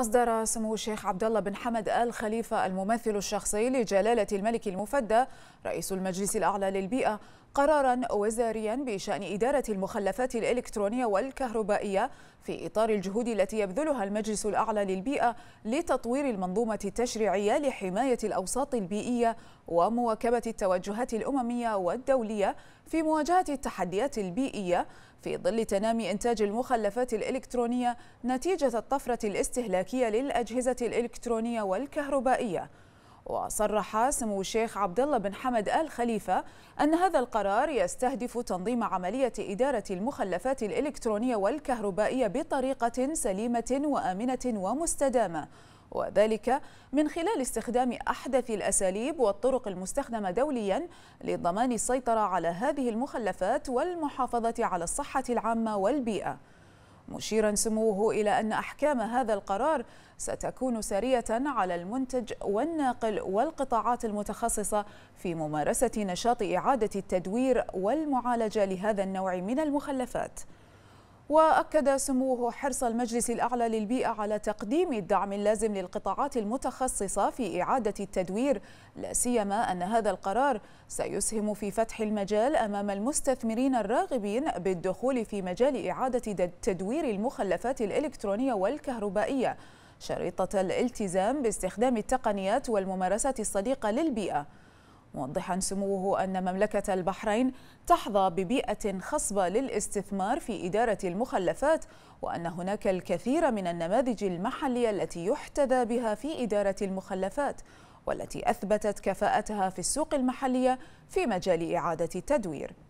أصدر سمو الشيخ عبد الله بن حمد آل خليفة الممثل الشخصي لجلالة الملك المفدى رئيس المجلس الأعلى للبيئة قرارا وزاريا بشأن إدارة المخلفات الإلكترونية والكهربائية في إطار الجهود التي يبذلها المجلس الأعلى للبيئة لتطوير المنظومة التشريعية لحماية الأوساط البيئية ومواكبة التوجهات الأممية والدولية في مواجهة التحديات البيئية في ظل تنامي إنتاج المخلفات الإلكترونية نتيجة الطفرة الاستهلاكية للأجهزة الإلكترونية والكهربائية وصرح سمو الشيخ عبد الله بن حمد آل خليفة أن هذا القرار يستهدف تنظيم عملية إدارة المخلفات الإلكترونية والكهربائية بطريقة سليمة وآمنة ومستدامة وذلك من خلال استخدام أحدث الأساليب والطرق المستخدمة دوليا لضمان السيطرة على هذه المخلفات والمحافظة على الصحة العامة والبيئة مشيرا سموه إلى أن أحكام هذا القرار ستكون سارية على المنتج والناقل والقطاعات المتخصصة في ممارسة نشاط إعادة التدوير والمعالجة لهذا النوع من المخلفات وأكد سموه حرص المجلس الأعلى للبيئة على تقديم الدعم اللازم للقطاعات المتخصصة في إعادة التدوير لا سيما أن هذا القرار سيسهم في فتح المجال أمام المستثمرين الراغبين بالدخول في مجال إعادة تدوير المخلفات الإلكترونية والكهربائية شريطة الالتزام باستخدام التقنيات والممارسات الصديقة للبيئة موضحا سموه أن مملكة البحرين تحظى ببيئة خصبة للاستثمار في إدارة المخلفات وأن هناك الكثير من النماذج المحلية التي يحتذى بها في إدارة المخلفات والتي أثبتت كفاءتها في السوق المحلية في مجال إعادة التدوير